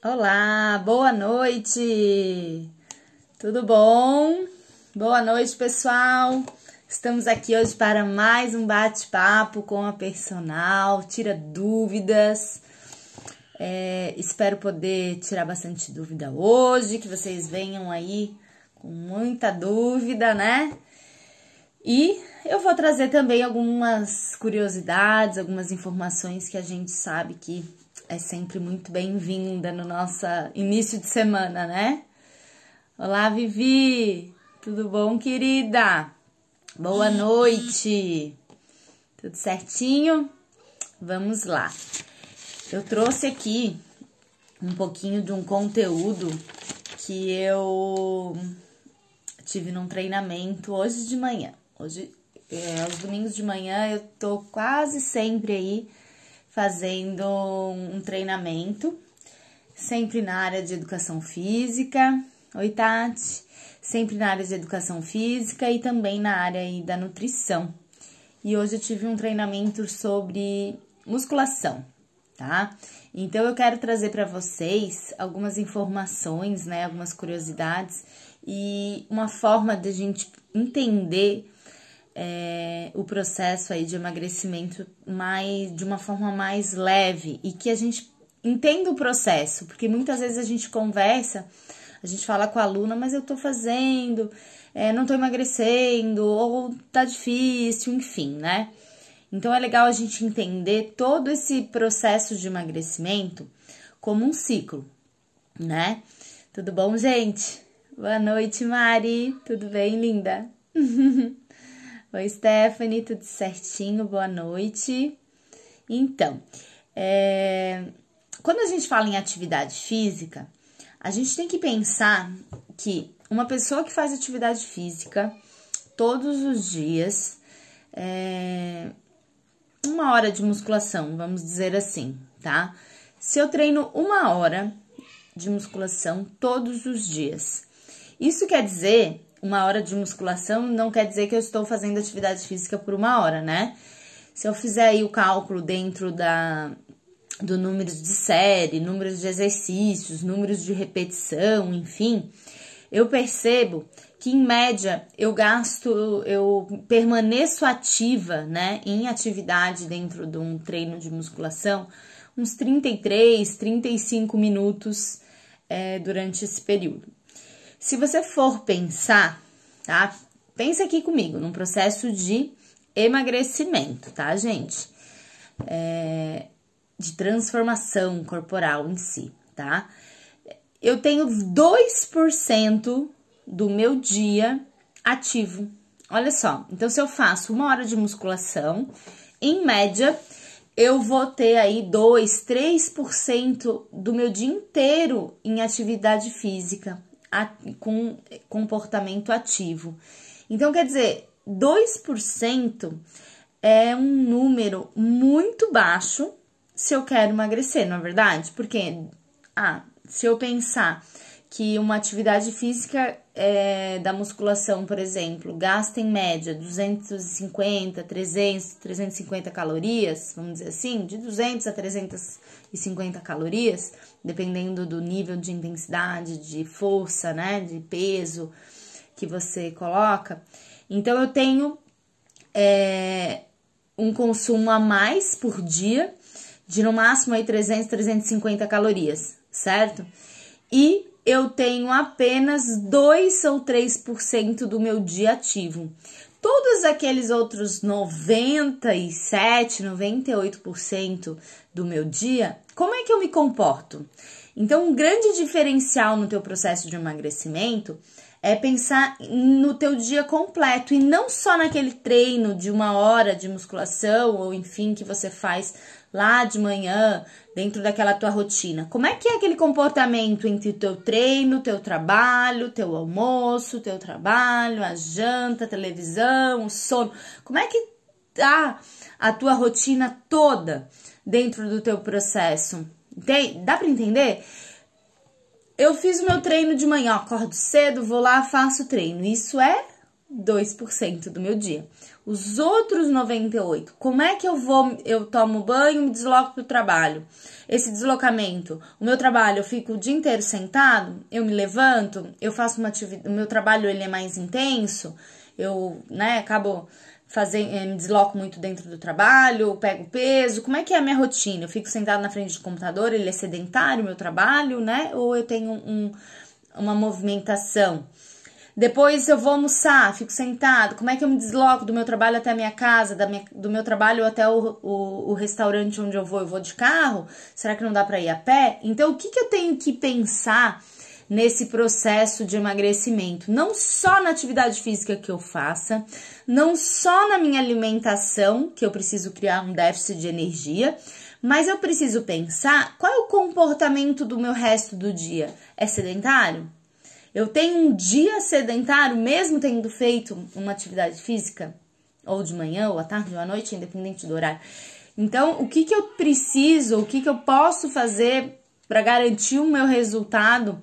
Olá, boa noite! Tudo bom? Boa noite, pessoal! Estamos aqui hoje para mais um bate-papo com a personal, tira dúvidas. É, espero poder tirar bastante dúvida hoje, que vocês venham aí com muita dúvida, né? E eu vou trazer também algumas curiosidades, algumas informações que a gente sabe que é sempre muito bem-vinda no nosso início de semana, né? Olá, Vivi! Tudo bom, querida? Boa noite! Tudo certinho? Vamos lá. Eu trouxe aqui um pouquinho de um conteúdo que eu tive num treinamento hoje de manhã. Hoje, é, aos domingos de manhã, eu tô quase sempre aí fazendo um treinamento, sempre na área de educação física. Oi, Tati! Sempre na área de educação física e também na área da nutrição. E hoje eu tive um treinamento sobre musculação, tá? Então eu quero trazer para vocês algumas informações, né, algumas curiosidades e uma forma de a gente entender é, o processo aí de emagrecimento mais de uma forma mais leve e que a gente entenda o processo, porque muitas vezes a gente conversa, a gente fala com a aluna, mas eu tô fazendo, é, não tô emagrecendo, ou tá difícil, enfim, né? Então é legal a gente entender todo esse processo de emagrecimento como um ciclo, né? Tudo bom, gente? Boa noite, Mari. Tudo bem, linda? Oi, Stephanie, tudo certinho? Boa noite. Então, é... quando a gente fala em atividade física, a gente tem que pensar que uma pessoa que faz atividade física todos os dias, é... uma hora de musculação, vamos dizer assim, tá? Se eu treino uma hora de musculação todos os dias, isso quer dizer uma hora de musculação não quer dizer que eu estou fazendo atividade física por uma hora, né? Se eu fizer aí o cálculo dentro da, do número de série, número de exercícios, números de repetição, enfim, eu percebo que em média eu gasto, eu permaneço ativa, né, em atividade dentro de um treino de musculação, uns 33, 35 minutos é, durante esse período. Se você for pensar, tá? Pensa aqui comigo, num processo de emagrecimento, tá, gente? É, de transformação corporal em si, tá? Eu tenho 2% do meu dia ativo. Olha só, então se eu faço uma hora de musculação, em média, eu vou ter aí 2, 3% do meu dia inteiro em atividade física com comportamento ativo. Então, quer dizer, 2% é um número muito baixo se eu quero emagrecer, não é verdade? Porque, ah, se eu pensar que uma atividade física é, da musculação, por exemplo, gasta em média 250, 300, 350 calorias, vamos dizer assim, de 200 a 350 calorias, dependendo do nível de intensidade, de força, né, de peso que você coloca. Então, eu tenho é, um consumo a mais por dia de no máximo aí 300, 350 calorias, certo? E eu tenho apenas 2 ou 3% do meu dia ativo. Todos aqueles outros 97, 98% do meu dia, como é que eu me comporto? Então, um grande diferencial no teu processo de emagrecimento é pensar no teu dia completo e não só naquele treino de uma hora de musculação ou enfim que você faz lá de manhã, dentro daquela tua rotina? Como é que é aquele comportamento entre o teu treino, teu trabalho, teu almoço, teu trabalho, a janta, a televisão, o sono? Como é que tá a tua rotina toda dentro do teu processo? Tem, dá para entender? Eu fiz o meu treino de manhã, acordo cedo, vou lá, faço o treino. Isso é 2% do meu dia. Os outros 98, como é que eu vou, eu tomo banho, me desloco para o trabalho? Esse deslocamento, o meu trabalho, eu fico o dia inteiro sentado, eu me levanto, eu faço uma atividade, o meu trabalho ele é mais intenso, eu, né, acabo fazendo, eh, me desloco muito dentro do trabalho, pego peso, como é que é a minha rotina? Eu fico sentado na frente do computador, ele é sedentário, o meu trabalho, né, ou eu tenho um, uma movimentação? Depois eu vou almoçar, fico sentado. Como é que eu me desloco do meu trabalho até a minha casa, minha, do meu trabalho até o, o, o, restaurante onde eu vou? Eu vou de carro? Será que não dá para ir a pé? Então, o que, que eu tenho que pensar nesse processo de emagrecimento? Não só na atividade física que eu faça, não só na minha alimentação, que eu preciso criar um déficit de energia, mas eu preciso pensar qual é o comportamento do meu resto do dia. É sedentário? Eu tenho um dia sedentário, mesmo tendo feito uma atividade física, ou de manhã, ou à tarde, ou à noite, independente do horário. Então, o que, que eu preciso, o que, que eu posso fazer para garantir o meu resultado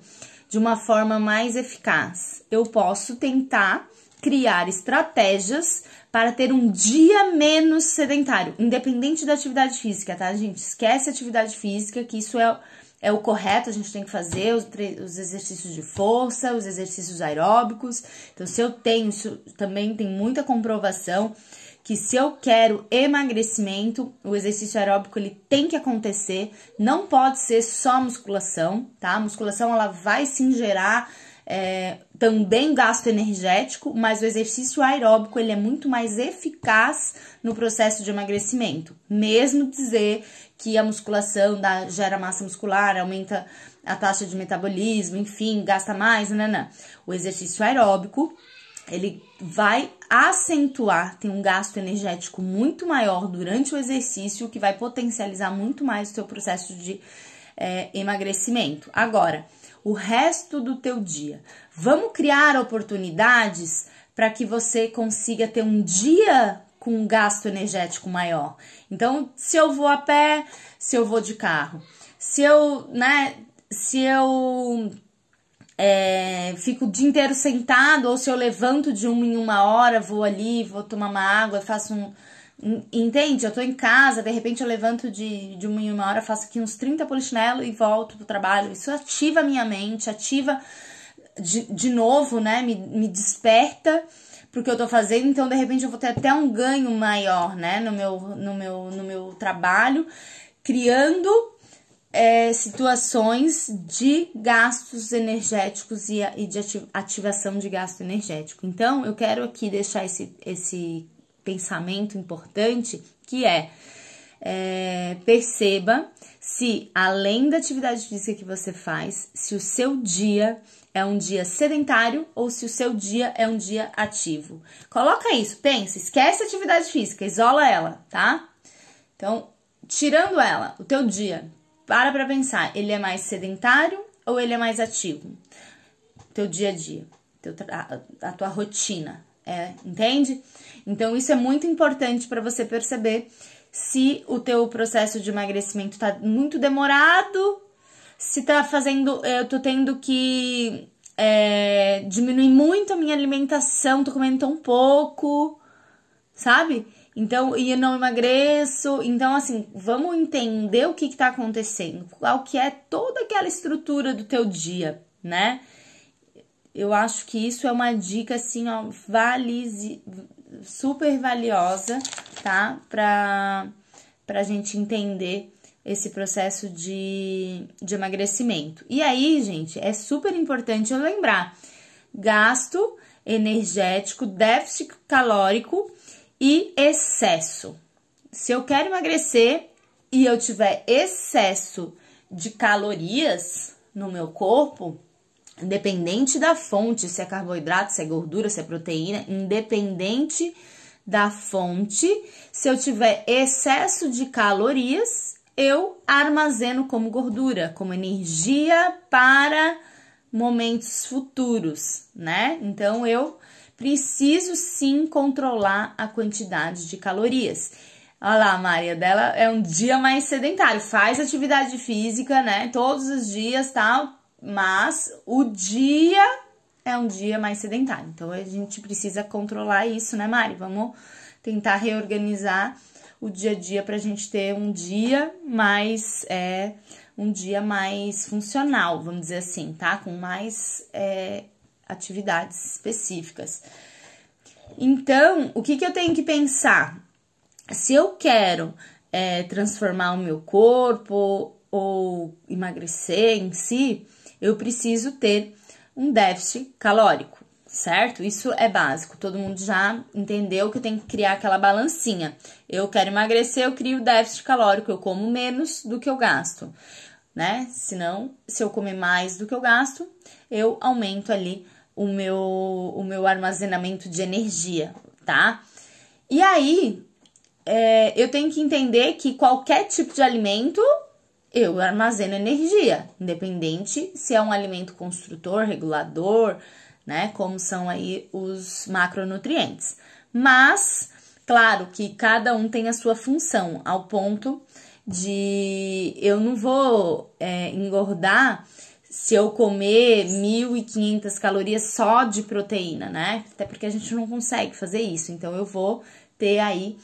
de uma forma mais eficaz? Eu posso tentar criar estratégias para ter um dia menos sedentário, independente da atividade física, tá, gente? Esquece a atividade física, que isso é é o correto, a gente tem que fazer os, os exercícios de força, os exercícios aeróbicos. Então, se eu tenho, isso também tem muita comprovação que se eu quero emagrecimento, o exercício aeróbico ele tem que acontecer, não pode ser só musculação, tá? A musculação ela vai sim gerar é, também gasto energético, mas o exercício aeróbico ele é muito mais eficaz no processo de emagrecimento. Mesmo dizer que a musculação dá, gera massa muscular, aumenta a taxa de metabolismo, enfim, gasta mais, nanã. Né, né. O exercício aeróbico ele vai acentuar, tem um gasto energético muito maior durante o exercício, que vai potencializar muito mais o seu processo de é, emagrecimento. Agora, o resto do teu dia. Vamos criar oportunidades para que você consiga ter um dia com um gasto energético maior. Então, se eu vou a pé, se eu vou de carro, se eu, né, se eu é, fico o dia inteiro sentado ou se eu levanto de uma em uma hora, vou ali, vou tomar uma água, faço um, Entende? Eu tô em casa, de repente eu levanto de, de uma em uma hora, faço aqui uns 30 polichinelo e volto pro trabalho. Isso ativa a minha mente, ativa de, de novo, né? Me, me desperta pro que eu tô fazendo. Então, de repente, eu vou ter até um ganho maior, né? No meu, no meu, no meu trabalho, criando é, situações de gastos energéticos e, e de ativação de gasto energético. Então, eu quero aqui deixar esse, esse pensamento importante que é, é perceba se além da atividade física que você faz, se o seu dia é um dia sedentário ou se o seu dia é um dia ativo. Coloca isso, pensa, esquece a atividade física, isola ela, tá? Então, tirando ela, o teu dia, para para pensar, ele é mais sedentário ou ele é mais ativo? Teu dia a dia, teu a tua rotina, é, entende? Então isso é muito importante para você perceber se o teu processo de emagrecimento está muito demorado, se tá fazendo, eh, eu tô tendo que é, diminuir muito a minha alimentação, tô comendo tão pouco, sabe? Então, e eu não emagreço. Então, assim, vamos entender o que, que tá acontecendo, qual que é toda aquela estrutura do teu dia, né? Eu acho que isso é uma dica, assim, ó, super valiosa, tá? Pra, pra gente entender esse processo de, de emagrecimento. E aí, gente, é super importante eu lembrar: gasto energético, déficit calórico e excesso. Se eu quero emagrecer e eu tiver excesso de calorias no meu corpo, independente da fonte, se é carboidrato, se é gordura, se é proteína, independente da fonte, se eu tiver excesso de calorias, eu armazeno como gordura, como energia para momentos futuros, né? Então eu preciso sim controlar a quantidade de calorias. Olha lá, a Maria dela é um dia mais sedentário, faz atividade física, né? Todos os dias, tal, mas o dia é um dia mais sedentário. Então a gente precisa controlar isso, né, Mari? Vamos tentar reorganizar o dia a dia para a gente ter um dia mais é, um dia mais funcional, vamos dizer assim, tá? Com mais é, atividades específicas. Então, o que, que eu tenho que pensar? Se eu quero é, transformar o meu corpo ou emagrecer em si, eu preciso ter um déficit calórico, certo? Isso é básico. Todo mundo já entendeu que tem que criar aquela balancinha. Eu quero emagrecer, eu crio déficit calórico, eu como menos do que eu gasto, né? Senão, se eu comer mais do que eu gasto, eu aumento ali o meu, o meu armazenamento de energia, tá? E aí, é, eu tenho que entender que qualquer tipo de alimento eu armazeno energia, independente se é um alimento construtor, regulador, né? Como são aí os macronutrientes. Mas, claro que cada um tem a sua função, ao ponto de eu não vou é, engordar se eu comer 1.500 calorias só de proteína, né? Até porque a gente não consegue fazer isso. Então, eu vou ter aí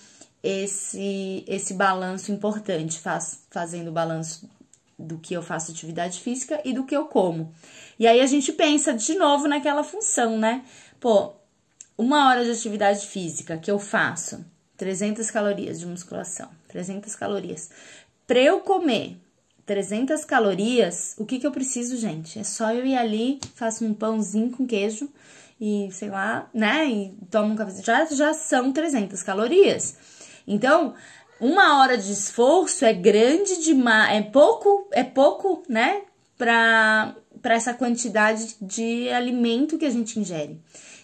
esse, esse balanço importante, faz, fazendo o balanço do que eu faço atividade física e do que eu como. E aí a gente pensa de novo naquela função, né? Pô, uma hora de atividade física que eu faço, 300 calorias de musculação, 300 calorias. Para eu comer 300 calorias, o que, que eu preciso, gente? É só eu ir ali, faço um pãozinho com queijo e sei lá, né? E tomo um café. Já, já são 300 calorias. Então, uma hora de esforço é grande demais, é pouco, é pouco, né, para para essa quantidade de alimento que a gente ingere.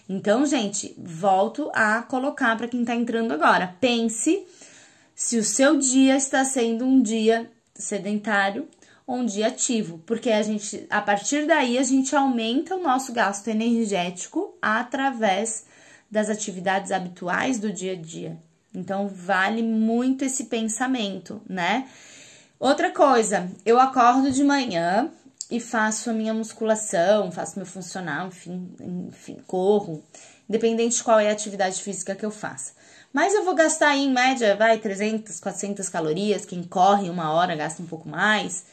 Então, gente, volto a colocar para quem está entrando agora. Pense se o seu dia está sendo um dia sedentário ou um dia ativo, porque a gente, a partir daí, a gente aumenta o nosso gasto energético através das atividades habituais do dia a dia. Então, vale muito esse pensamento, né? Outra coisa, eu acordo de manhã e faço a minha musculação, faço meu funcional, enfim, enfim, corro, independente de qual é a atividade física que eu faça. Mas eu vou gastar aí, em média, vai 300, 400 calorias. Quem corre uma hora gasta um pouco mais.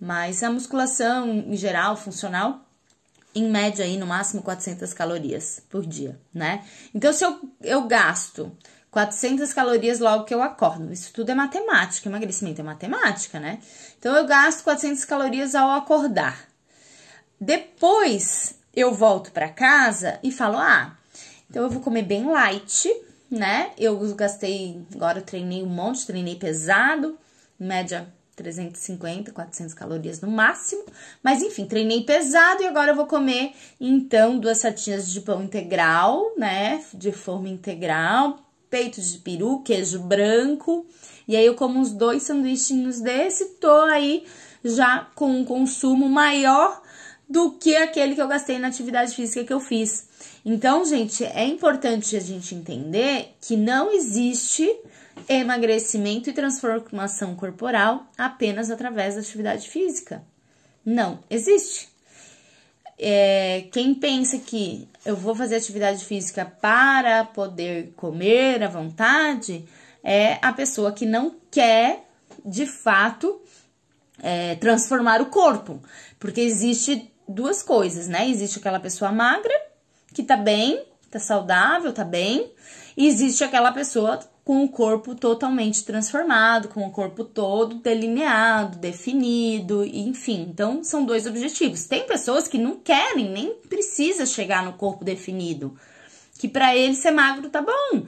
Mas a musculação em geral, funcional, em média aí no máximo 400 calorias por dia, né? Então se eu, eu gasto 400 calorias logo que eu acordo. Isso tudo é matemática, emagrecimento é matemática, né? Então eu gasto 400 calorias ao acordar. Depois eu volto para casa e falo: "Ah, então eu vou comer bem light, né? Eu gastei, agora eu treinei um monte, treinei pesado, em média 350, 400 calorias no máximo, mas enfim, treinei pesado e agora eu vou comer então duas fatias de pão integral, né, de forma integral, peito de peru, queijo branco. E aí eu como uns dois sanduichinhos desse, tô aí já com um consumo maior do que aquele que eu gastei na atividade física que eu fiz. Então, gente, é importante a gente entender que não existe emagrecimento e transformação corporal apenas através da atividade física. Não existe. É, quem pensa que eu vou fazer atividade física para poder comer à vontade, é a pessoa que não quer, de fato, é, transformar o corpo. Porque existe duas coisas, né? Existe aquela pessoa magra, que tá bem, tá saudável, tá bem. E existe aquela pessoa com o corpo totalmente transformado, com o corpo todo delineado, definido, enfim. Então, são dois objetivos. Tem pessoas que não querem, nem precisa chegar no corpo definido, que para ele ser magro tá bom,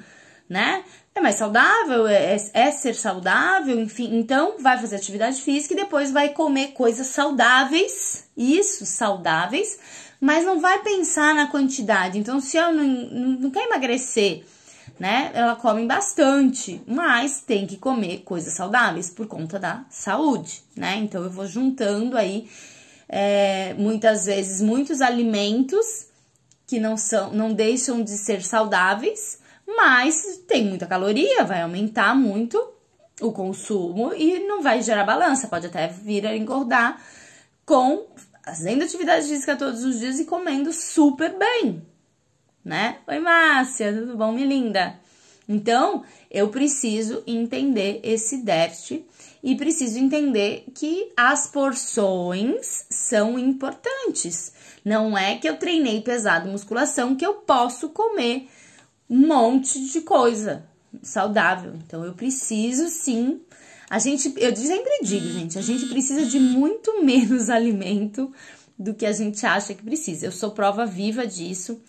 né? É mais saudável, é, é, é ser saudável, enfim. Então, vai fazer atividade física e depois vai comer coisas saudáveis, isso, saudáveis, mas não vai pensar na quantidade. Então, se eu não, não, não quer emagrecer né? Ela come bastante, mas tem que comer coisas saudáveis por conta da saúde, né? Então eu vou juntando aí é, muitas vezes muitos alimentos que não são, não deixam de ser saudáveis, mas tem muita caloria, vai aumentar muito o consumo e não vai gerar balança, pode até vir a engordar com fazendo atividade física todos os dias e comendo super bem, né? Oi, Márcia, tudo bom, me linda? Então, eu preciso entender esse déficit e preciso entender que as porções são importantes. Não é que eu treinei pesado musculação que eu posso comer um monte de coisa saudável. Então, eu preciso sim. A gente, eu sempre digo, gente, a gente precisa de muito menos alimento do que a gente acha que precisa. Eu sou prova viva disso.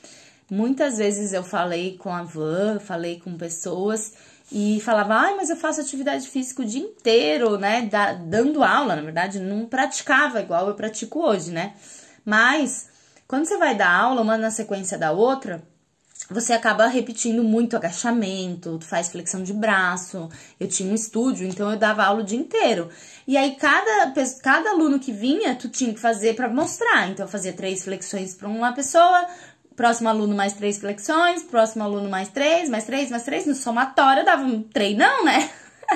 Muitas vezes eu falei com a van, falei com pessoas e falava, ai, mas eu faço atividade física o dia inteiro, né? Da, dando aula, na verdade, não praticava igual eu pratico hoje, né? Mas quando você vai dar aula, uma na sequência da outra, você acaba repetindo muito agachamento, faz flexão de braço. Eu tinha um estúdio, então eu dava aula o dia inteiro. E aí, cada, cada aluno que vinha, tu tinha que fazer para mostrar. Então, eu fazia três flexões para uma pessoa, Próximo aluno, mais três flexões. Próximo aluno, mais três, mais três, mais três. No somatório, dava um treinão, né?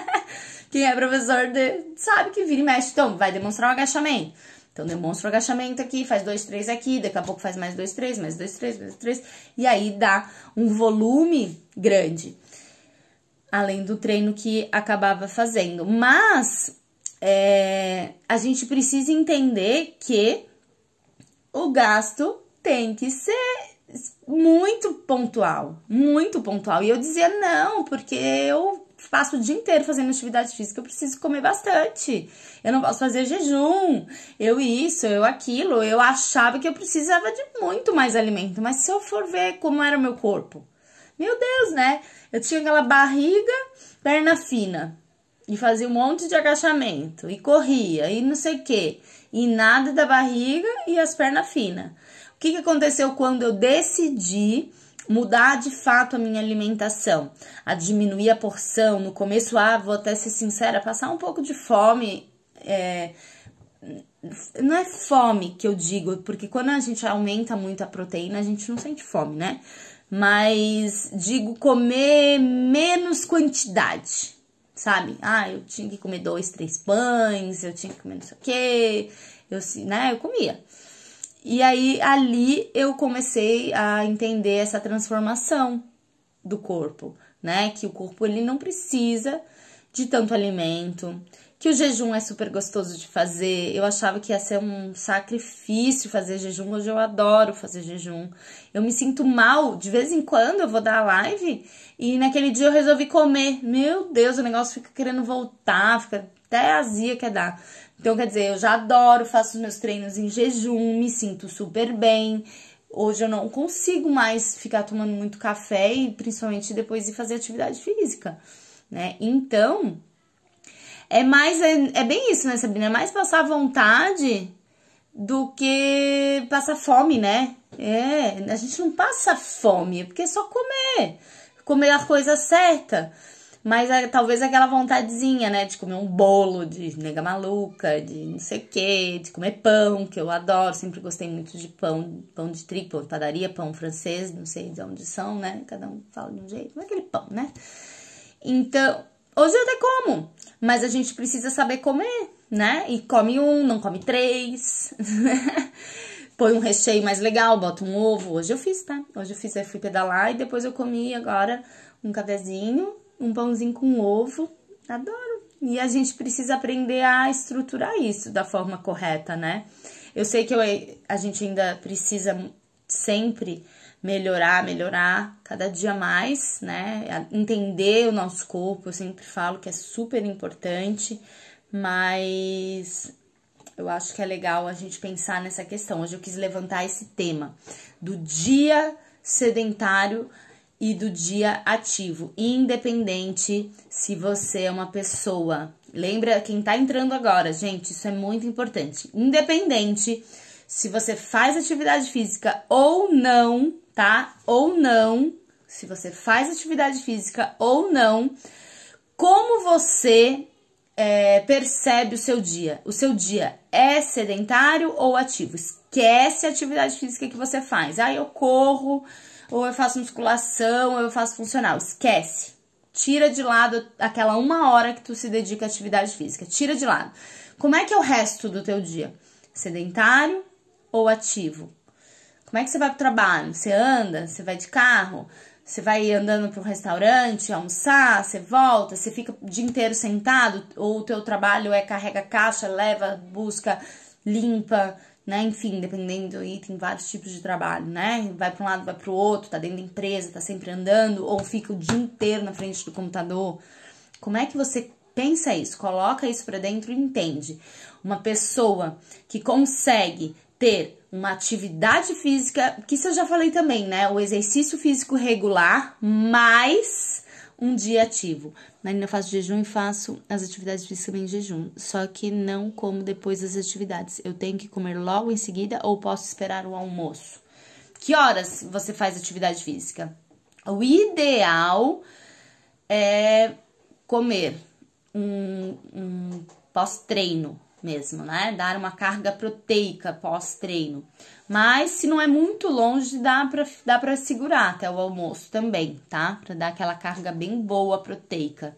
Quem é professor de, sabe que vira e mexe. Então, vai demonstrar um agachamento. Então, demonstra o agachamento aqui, faz dois, três aqui. Daqui a pouco faz mais dois, três, mais dois, três, mais três. E aí, dá um volume grande. Além do treino que acabava fazendo. Mas, é, a gente precisa entender que o gasto tem que ser muito pontual, muito pontual. E eu dizia não, porque eu passo o dia inteiro fazendo atividade física, eu preciso comer bastante. Eu não posso fazer jejum, eu isso, eu aquilo. Eu achava que eu precisava de muito mais alimento, mas se eu for ver como era o meu corpo, meu Deus, né? Eu tinha aquela barriga, perna fina, e fazia um monte de agachamento, e corria, e não sei o que, e nada da barriga e as pernas finas que, que aconteceu quando eu decidi mudar de fato a minha alimentação, a diminuir a porção. No começo, ah, vou até ser sincera, passar um pouco de fome. É, não é fome que eu digo, porque quando a gente aumenta muito a proteína, a gente não sente fome, né? Mas digo comer menos quantidade, sabe? Ah, eu tinha que comer dois, três pães, eu tinha que comer não sei o quê, eu, né? Eu comia. E aí ali eu comecei a entender essa transformação do corpo, né? Que o corpo ele não precisa de tanto alimento, que o jejum é super gostoso de fazer. Eu achava que ia ser um sacrifício fazer jejum, hoje eu adoro fazer jejum. Eu me sinto mal, de vez em quando eu vou dar live e naquele dia eu resolvi comer. Meu Deus, o negócio fica querendo voltar, fica até azia quer dar. Então, quer dizer, eu já adoro, faço meus treinos em jejum, me sinto super bem. Hoje eu não consigo mais ficar tomando muito café e principalmente depois de fazer atividade física, né? Então, é mais é, é bem isso, né, Sabrina? É mais passar vontade do que passar fome, né? É, a gente não passa fome, é porque é só comer, comer a coisa certa mas a, é, talvez aquela vontadezinha, né? De comer um bolo de nega maluca, de não sei o quê, de comer pão, que eu adoro, sempre gostei muito de pão, pão de trigo, pão de padaria, pão francês, não sei de onde são, né? Cada um fala de um jeito, mas aquele pão, né? Então, hoje eu até como, mas a gente precisa saber comer, né? E come um, não come três, põe um recheio mais legal, bota um ovo. Hoje eu fiz, tá? Hoje eu fiz, eu fui pedalar e depois eu comi agora um cafezinho um pãozinho com ovo. Adoro. E a gente precisa aprender a estruturar isso da forma correta, né? Eu sei que eu, a gente ainda precisa sempre melhorar, melhorar cada dia mais, né? Entender o nosso corpo, eu sempre falo que é super importante, mas eu acho que é legal a gente pensar nessa questão. Hoje eu quis levantar esse tema do dia sedentário e do dia ativo, independente se você é uma pessoa. Lembra quem tá entrando agora, gente, isso é muito importante. Independente se você faz atividade física ou não, tá? Ou não, se você faz atividade física ou não, como você é, percebe o seu dia? O seu dia é sedentário ou ativo? Esquece a atividade física que você faz. Ah, eu corro, ou eu faço musculação, ou eu faço funcional. Esquece. Tira de lado aquela uma hora que tu se dedica à atividade física. Tira de lado. Como é que é o resto do teu dia? Sedentário ou ativo? Como é que você vai pro trabalho? Você anda? Você vai de carro? Você vai andando para um restaurante, almoçar, você volta, você fica o dia inteiro sentado, ou o teu trabalho é carrega caixa, leva, busca, limpa, né? Enfim, dependendo aí, tem vários tipos de trabalho, né? Vai para um lado, vai para o outro, tá dentro da empresa, tá sempre andando, ou fica o dia inteiro na frente do computador. Como é que você pensa isso? Coloca isso para dentro e entende. Uma pessoa que consegue ter uma atividade física, que isso eu já falei também, né? O exercício físico regular mais um dia ativo. Na linha eu faço jejum e faço as atividades físicas em jejum, só que não como depois das atividades. Eu tenho que comer logo em seguida ou posso esperar o almoço? Que horas você faz atividade física? O ideal é comer um, um pós-treino, mesmo, né? Dar uma carga proteica pós-treino. Mas se não é muito longe, dá para dá para segurar até o almoço também, tá? Para dar aquela carga bem boa proteica,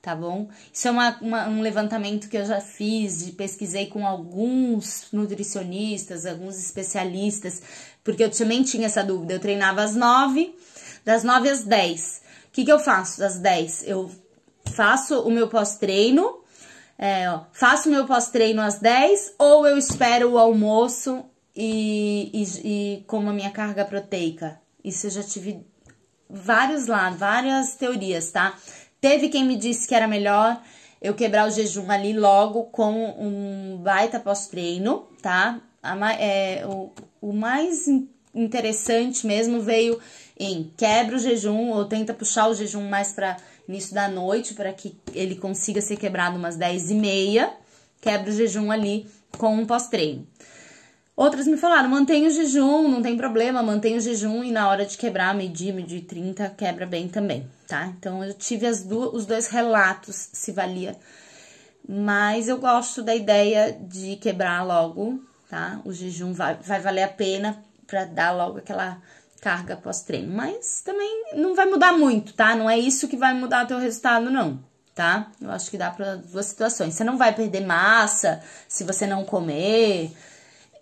tá bom? Isso é uma, uma, um levantamento que eu já fiz, pesquisei com alguns nutricionistas, alguns especialistas, porque eu também tinha essa dúvida. Eu treinava às nove, das nove às dez. O que, que eu faço das dez? Eu faço o meu pós-treino, é, ó, faço meu pós-treino às 10 ou eu espero o almoço e, e, e como a minha carga proteica? Isso eu já tive vários lá, várias teorias, tá? Teve quem me disse que era melhor eu quebrar o jejum ali logo com um baita pós-treino, tá? A, é, o, o mais interessante mesmo veio em quebra o jejum ou tenta puxar o jejum mais para início da noite, para que ele consiga ser quebrado umas 10 e meia, quebra o jejum ali com um pós-treino. Outras me falaram, mantém o jejum, não tem problema, mantém o jejum e na hora de quebrar, medir, medir 30, quebra bem também, tá? Então eu tive duas, os dois relatos, se valia. Mas eu gosto da ideia de quebrar logo, tá? O jejum vai, vai valer a pena para dar logo aquela carga pós-treino, mas também não vai mudar muito, tá? Não é isso que vai mudar o teu resultado, não, tá? Eu acho que dá para duas situações. Você não vai perder massa se você não comer,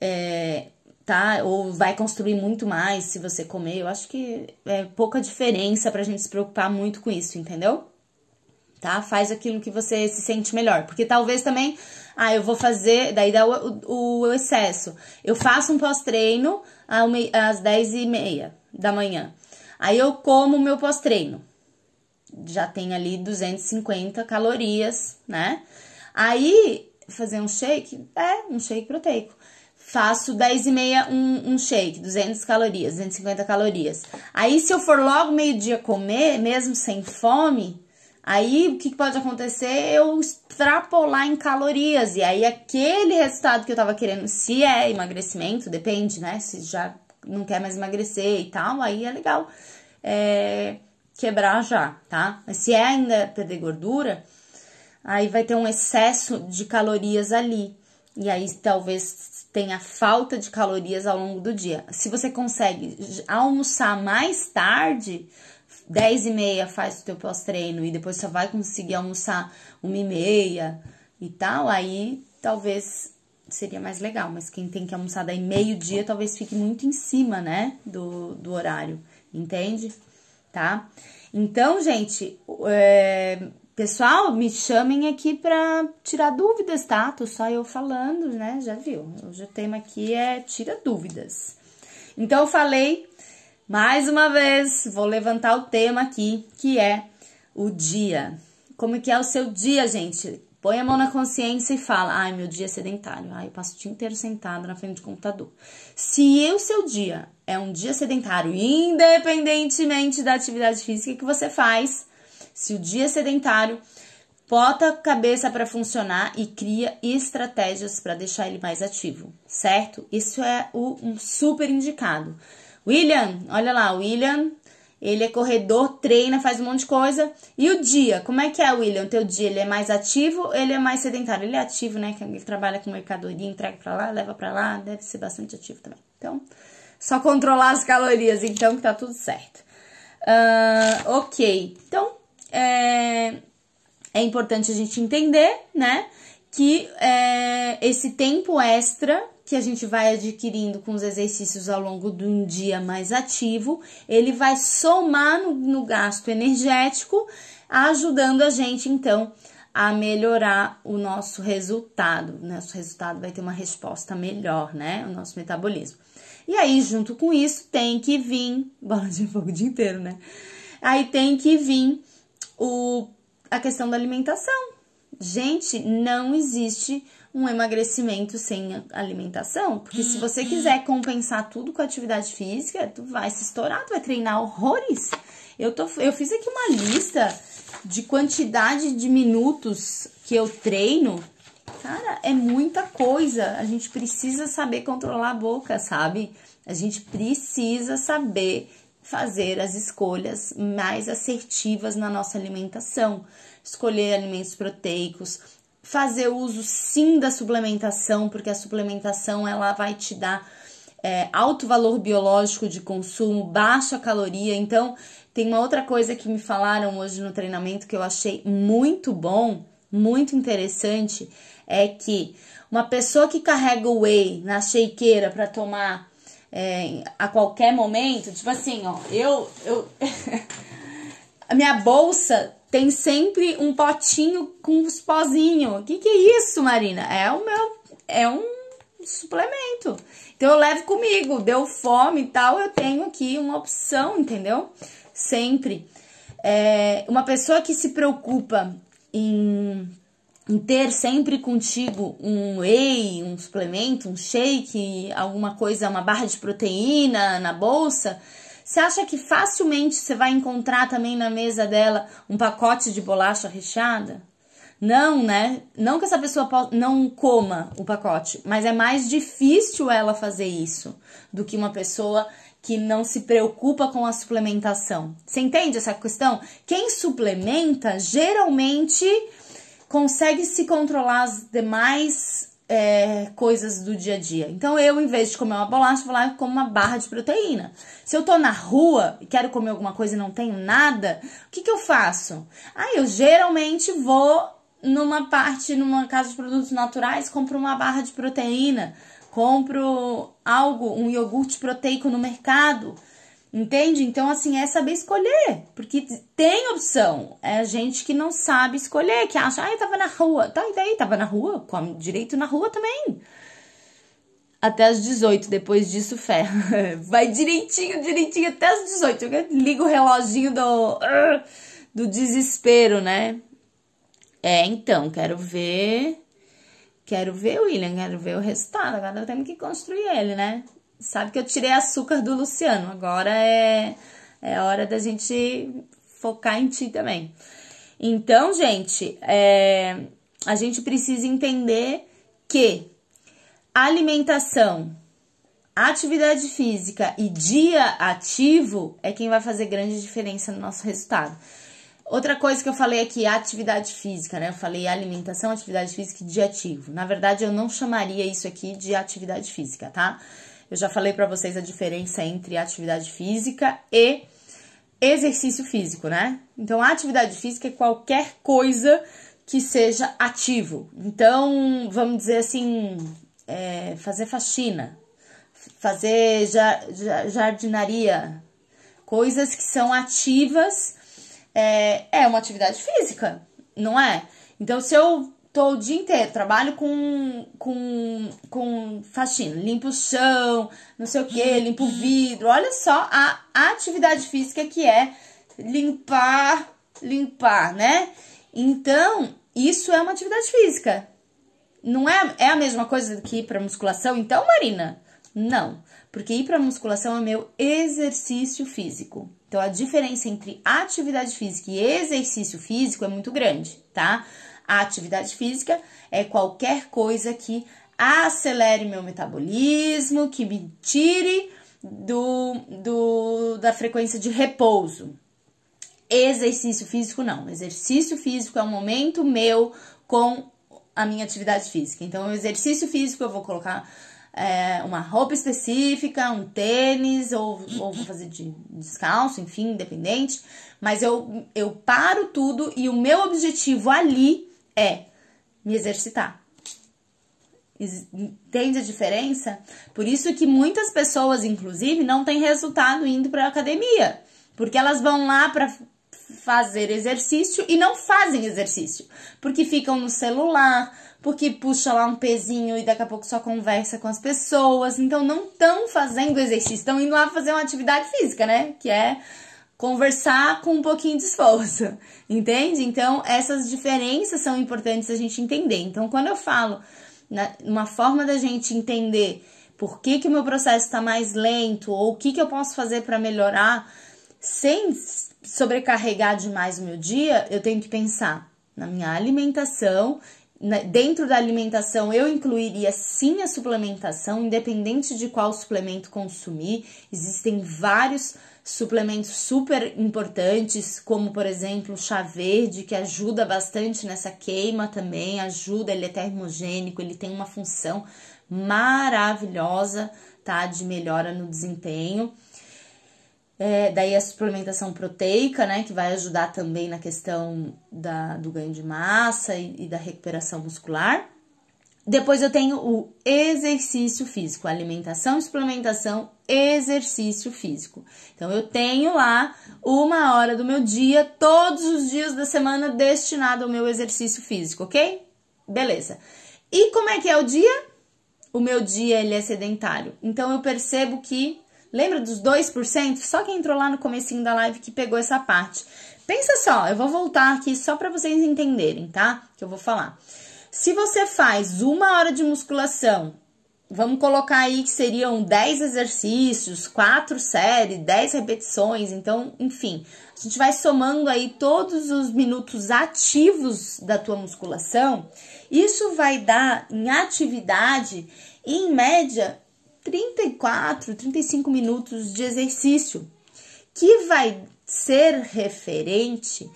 é, tá? Ou vai construir muito mais se você comer. Eu acho que é pouca diferença pra gente se preocupar muito com isso, entendeu? Tá? Faz aquilo que você se sente melhor, porque talvez também, ah, eu vou fazer, daí dá o, o, o excesso. Eu faço um pós-treino, às 10 e meia da manhã. Aí eu como o meu pós-treino. Já tem ali 250 calorias, né? Aí, fazer um shake? É, um shake proteico. Faço 10 e meia um, um shake, 200 calorias, 250 calorias. Aí, se eu for logo meio-dia comer, mesmo sem fome, Aí o que pode acontecer? Eu extrapolar em calorias. E aí aquele resultado que eu tava querendo, se é emagrecimento, depende, né? Se já não quer mais emagrecer e tal, aí é legal é, quebrar já, tá? Mas se é ainda perder gordura, aí vai ter um excesso de calorias ali. E aí talvez tenha falta de calorias ao longo do dia. Se você consegue almoçar mais tarde, 10 e meia faz o teu pós-treino e depois só vai conseguir almoçar uma e meia e tal, aí talvez seria mais legal. Mas quem tem que almoçar daí meio-dia talvez fique muito em cima, né, do, do horário, entende? Tá? Então, gente, é, pessoal, me chamem aqui pra tirar dúvidas, tá? Tô só eu falando, né? Já viu? Hoje o tema aqui é tira dúvidas. Então, eu falei mais uma vez, vou levantar o tema aqui, que é o dia. Como que é o seu dia, gente? Põe a mão na consciência e fala: "Ai, meu dia é sedentário. Ai, eu passo o dia inteiro sentado na frente do computador". Se o seu dia é um dia sedentário, independentemente da atividade física que você faz, se o dia é sedentário, bota a cabeça para funcionar e cria estratégias para deixar ele mais ativo, certo? Isso é o, um super indicado. William, olha lá, William, ele é corredor, treina, faz um monte de coisa. E o dia, como é que é, William? O teu dia, ele é mais ativo ou ele é mais sedentário? Ele é ativo, né? Ele trabalha com mercadoria, entrega pra lá, leva pra lá, deve ser bastante ativo também. Então, só controlar as calorias, então, que tá tudo certo. Uh, ok, então, é, é importante a gente entender, né? que é, esse tempo extra que a gente vai adquirindo com os exercícios ao longo de um dia mais ativo, ele vai somar no, no gasto energético, ajudando a gente então a melhorar o nosso resultado. nosso resultado vai ter uma resposta melhor, né? O nosso metabolismo. E aí, junto com isso, tem que vir bola de fogo o dia inteiro, né? Aí tem que vir o, a questão da alimentação. Gente, não existe um emagrecimento sem alimentação. Porque se você uhum. quiser compensar tudo com atividade física, tu vai se estourar, tu vai treinar horrores. Eu, tô, eu fiz aqui uma lista de quantidade de minutos que eu treino. Cara, é muita coisa. A gente precisa saber controlar a boca, sabe? A gente precisa saber fazer as escolhas mais assertivas na nossa alimentação. Escolher alimentos proteicos, fazer uso sim da suplementação, porque a suplementação ela vai te dar é, alto valor biológico de consumo, baixa caloria. Então, tem uma outra coisa que me falaram hoje no treinamento que eu achei muito bom, muito interessante, é que uma pessoa que carrega o whey na shakeira para tomar é, a qualquer momento, tipo assim, ó, eu, eu a minha bolsa tem sempre um potinho com os pozinhos. O que, que é isso, Marina? É o meu. É um suplemento. Então eu levo comigo. Deu fome e tal, eu tenho aqui uma opção, entendeu? Sempre. É, uma pessoa que se preocupa em, em ter sempre contigo um whey, um suplemento, um shake, alguma coisa, uma barra de proteína na bolsa você acha que facilmente você vai encontrar também na mesa dela um pacote de bolacha recheada? Não, né? Não que essa pessoa não coma o pacote, mas é mais difícil ela fazer isso do que uma pessoa que não se preocupa com a suplementação. Você entende essa questão? Quem suplementa geralmente consegue se controlar as demais é, coisas do dia a dia. Então, eu, em vez de comer uma bolacha, vou lá e como uma barra de proteína. Se eu tô na rua e quero comer alguma coisa e não tenho nada, o que, que eu faço? Ah, eu geralmente vou numa parte, numa casa de produtos naturais, compro uma barra de proteína, compro algo, um iogurte proteico no mercado Entende? Então, assim, é saber escolher, porque tem opção. É gente que não sabe escolher, que acha, ai, ah, tava na rua. Tá, e daí? Tava na rua, com direito na rua também. Até as 18, depois disso, fé. Vai direitinho, direitinho, até as 18. Liga ligo o reloginho do, do desespero, né? É, então, quero ver. Quero ver, William, quero ver o resultado. Agora eu tenho que construir ele, né? sabe que eu tirei açúcar do Luciano. Agora é, é hora da gente focar em ti também. Então, gente, é, a gente precisa entender que alimentação, atividade física e dia ativo é quem vai fazer grande diferença no nosso resultado. Outra coisa que eu falei aqui, atividade física, né? Eu falei alimentação, atividade física e dia ativo. Na verdade, eu não chamaria isso aqui de atividade física, tá? Eu já falei para vocês a diferença entre atividade física e exercício físico, né? Então, a atividade física é qualquer coisa que seja ativo. Então, vamos dizer assim, é, fazer faxina, fazer jardinaria, coisas que são ativas, é, é uma atividade física, não é? Então, se eu tô o dia inteiro, trabalho com, com, com faxina, limpo o chão, não sei o que, uhum. limpo o vidro. Olha só a atividade física que é limpar, limpar, né? Então, isso é uma atividade física. Não é, é a mesma coisa do que ir para musculação, então, Marina? Não, porque ir para musculação é meu exercício físico. Então, a diferença entre atividade física e exercício físico é muito grande, tá? A atividade física é qualquer coisa que acelere meu metabolismo, que me tire do, do, da frequência de repouso. Exercício físico não. Exercício físico é um momento meu com a minha atividade física. Então, o exercício físico eu vou colocar é, uma roupa específica, um tênis, ou, ou vou fazer de descalço, enfim, independente. Mas eu, eu paro tudo e o meu objetivo ali é me exercitar. Entende a diferença? Por isso que muitas pessoas, inclusive, não têm resultado indo para academia, porque elas vão lá para fazer exercício e não fazem exercício, porque ficam no celular, porque puxa lá um pezinho e daqui a pouco só conversa com as pessoas, então não estão fazendo exercício, estão indo lá fazer uma atividade física, né? Que é conversar com um pouquinho de esforço, entende? Então, essas diferenças são importantes a gente entender. Então, quando eu falo na, uma forma da gente entender por que, que o meu processo está mais lento ou o que, que eu posso fazer para melhorar, sem sobrecarregar demais o meu dia, eu tenho que pensar na minha alimentação. Né, dentro da alimentação, eu incluiria sim a suplementação, independente de qual suplemento consumir. Existem vários suplementos suplementos super importantes, como por exemplo o chá verde, que ajuda bastante nessa queima também, ajuda, ele é termogênico, ele tem uma função maravilhosa, tá? De melhora no desempenho. É, daí a suplementação proteica, né, que vai ajudar também na questão da, do ganho de massa e, e da recuperação muscular. Depois eu tenho o exercício físico, alimentação, suplementação, exercício físico. Então eu tenho lá uma hora do meu dia, todos os dias da semana destinado ao meu exercício físico, ok? Beleza. E como é que é o dia? O meu dia ele é sedentário. Então eu percebo que lembra dos 2%? Só quem entrou lá no comecinho da live que pegou essa parte. Pensa só, eu vou voltar aqui só para vocês entenderem, tá? Que eu vou falar. Se você faz uma hora de musculação, vamos colocar aí que seriam 10 exercícios, 4 séries, 10 repetições, então, enfim, a gente vai somando aí todos os minutos ativos da tua musculação. Isso vai dar em atividade, em média, 34, 35 minutos de exercício, que vai ser referente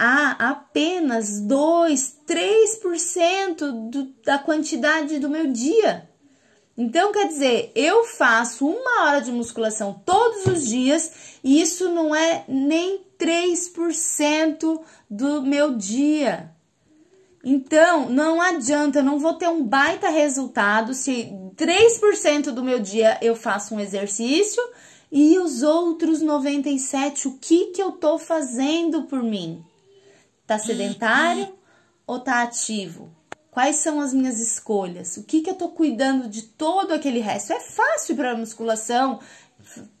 a apenas 2, 3% do, da quantidade do meu dia. Então, quer dizer, eu faço uma hora de musculação todos os dias e isso não é nem 3% do meu dia. Então, não adianta, não vou ter um baita resultado se 3% do meu dia eu faço um exercício e os outros 97, o que que eu tô fazendo por mim? Tá sedentário ou tá ativo? Quais são as minhas escolhas? O que que eu tô cuidando de todo aquele resto? É fácil para musculação,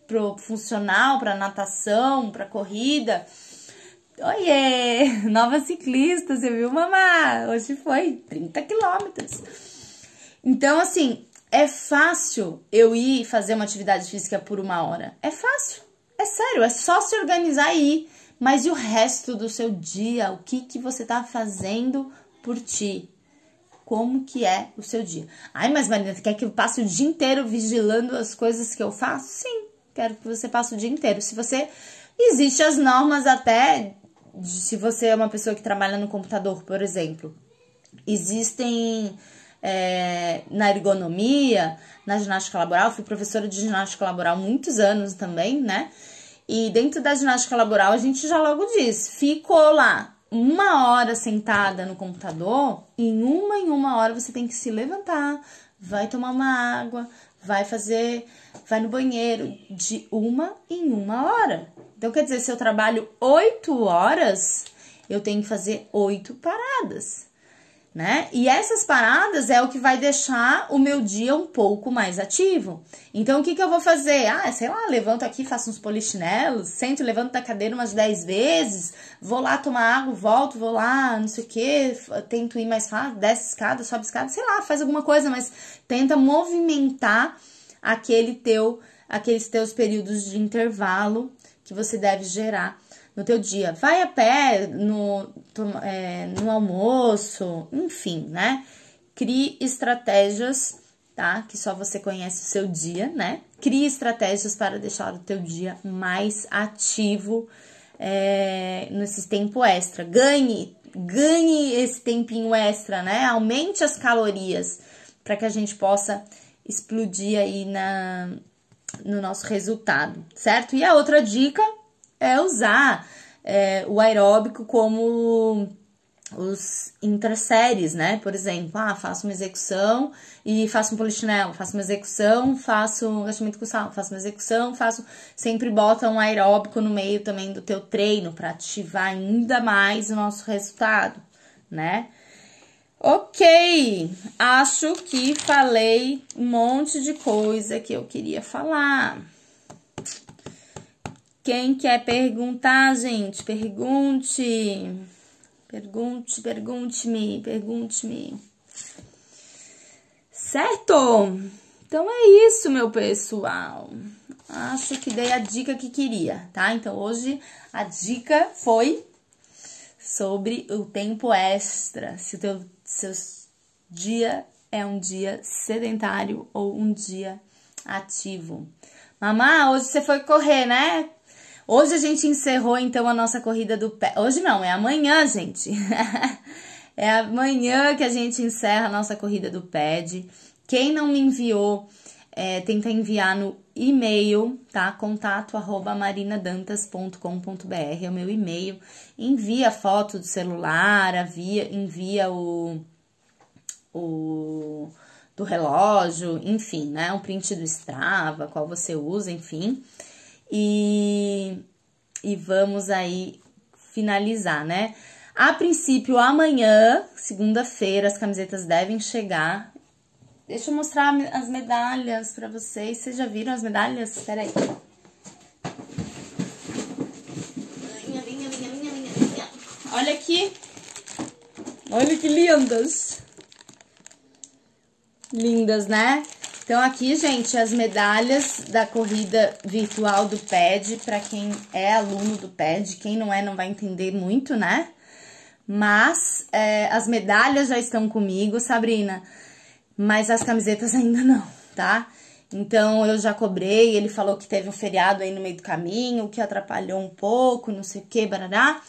pro funcional, para natação, para corrida. Oiê, nova ciclista, você viu, mamá? Hoje foi 30 quilômetros. Então, assim, é fácil eu ir fazer uma atividade física por uma hora. É fácil. É sério, é só se organizar e ir. Mas e o resto do seu dia? O que, que você está fazendo por ti? Como que é o seu dia? Ai, mas Marina, quer que eu passe o dia inteiro vigilando as coisas que eu faço? Sim, quero que você passe o dia inteiro. Se você. Existem as normas até. De, se você é uma pessoa que trabalha no computador, por exemplo. Existem. É, na ergonomia, na ginástica laboral, fui professora de ginástica laboral muitos anos também, né? E dentro da ginástica laboral, a gente já logo diz, ficou lá uma hora sentada no computador, em uma em uma hora você tem que se levantar, vai tomar uma água, vai fazer, vai no banheiro de uma em uma hora. Então quer dizer, se eu trabalho oito horas, eu tenho que fazer oito paradas né? E essas paradas é o que vai deixar o meu dia um pouco mais ativo. Então, o que, que eu vou fazer? Ah, sei lá, levanto aqui, faço uns polichinelos, sento levanto da cadeira umas 10 vezes, vou lá tomar água, volto, vou lá, não sei o que, tento ir mais rápido, desce escada, sobe escada, sei lá, faz alguma coisa, mas tenta movimentar aquele teu, aqueles teus períodos de intervalo que você deve gerar no teu dia. Vai a pé no, é, no almoço, enfim, né? Crie estratégias, tá? Que só você conhece o seu dia, né? Crie estratégias para deixar o teu dia mais ativo é, nesse tempo extra. Ganhe, ganhe esse tempinho extra, né? Aumente as calorias para que a gente possa explodir aí na, no nosso resultado, certo? E a outra dica é usar é, o aeróbico como os intraséries, né? Por exemplo, ah, faço uma execução e faço um polichinelo, faço uma execução, faço um agachamento com sal, faço uma execução, faço... Sempre bota um aeróbico no meio também do teu treino para ativar ainda mais o nosso resultado, né? Ok, acho que falei um monte de coisa que eu queria falar. Quem quer perguntar, gente? Pergunte. Pergunte, pergunte-me, pergunte-me. Certo? Então é isso, meu pessoal. Acho que dei a dica que queria, tá? Então hoje a dica foi sobre o tempo extra. Se o teu seu dia é um dia sedentário ou um dia ativo. Mamá, hoje você foi correr, né? Hoje a gente encerrou então a nossa corrida do pé. Hoje não, é amanhã, gente. é amanhã que a gente encerra a nossa corrida do PED. Quem não me enviou, é, tenta enviar no e-mail, tá? Contato arroba marinadantas.com.br é o meu e-mail. Envia foto do celular, envia, envia o, o do relógio, enfim, né? Um print do Strava, qual você usa, enfim e, e vamos aí finalizar, né? A princípio, amanhã, segunda-feira, as camisetas devem chegar. Deixa eu mostrar as medalhas para vocês. Vocês já viram as medalhas? Espera aí. Linha, linha, linha, linha, linha. Olha aqui. Olha que lindas. Lindas, né? Então, aqui, gente, as medalhas da corrida virtual do PED, para quem é aluno do PED, quem não é não vai entender muito, né? Mas é, as medalhas já estão comigo, Sabrina, mas as camisetas ainda não, tá? Então, eu já cobrei, ele falou que teve um feriado aí no meio do caminho, que atrapalhou um pouco, não sei o que, barará,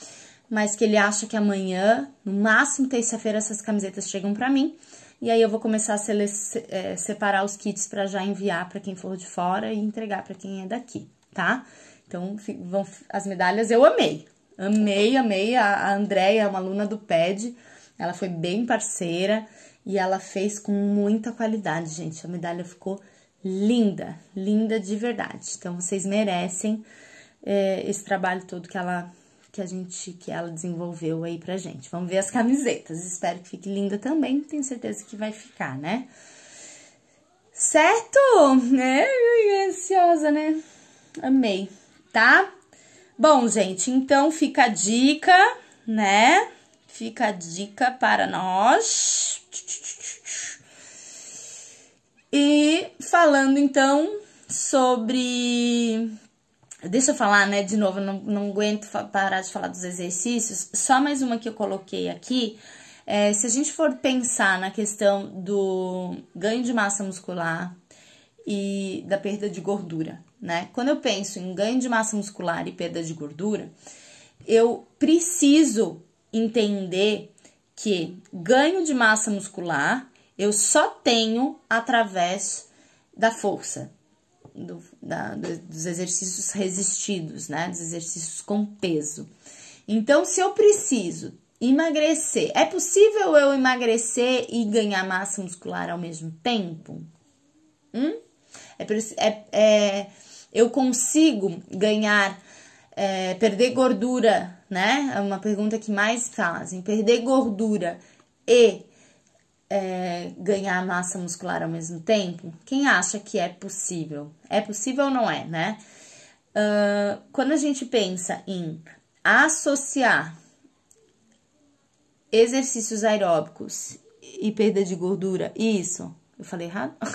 mas que ele acha que amanhã, no máximo terça-feira, essas camisetas chegam para mim. E aí eu vou começar a sele... É, separar os kits para já enviar para quem for de fora e entregar para quem é daqui, tá? Então, vão as medalhas eu amei. Amei, amei. A, a Andréia é uma aluna do PED, ela foi bem parceira e ela fez com muita qualidade, gente. A medalha ficou linda, linda de verdade. Então, vocês merecem é, esse trabalho todo que ela que a gente, que ela desenvolveu aí pra gente. Vamos ver as camisetas. Espero que fique linda também. Tenho certeza que vai ficar, né? Certo? Né? Ansiosa, né? Amei, tá? Bom, gente, então fica a dica, né? Fica a dica para nós. E falando então sobre Deixa eu falar, né, de novo, não, não aguento parar de falar dos exercícios. Só mais uma que eu coloquei aqui. É, se a gente for pensar na questão do ganho de massa muscular e da perda de gordura, né? Quando eu penso em ganho de massa muscular e perda de gordura, eu preciso entender que ganho de massa muscular eu só tenho através da força, do, da, dos exercícios resistidos, né? Dos exercícios com peso. Então, se eu preciso emagrecer, é possível eu emagrecer e ganhar massa muscular ao mesmo tempo? Hum? É, é, é, eu consigo ganhar, é, perder gordura, né? É uma pergunta que mais fazem. Perder gordura e é, ganhar massa muscular ao mesmo tempo? Quem acha que é possível? É possível ou não é, né? Uh, quando a gente pensa em associar exercícios aeróbicos e perda de gordura, isso, eu falei errado?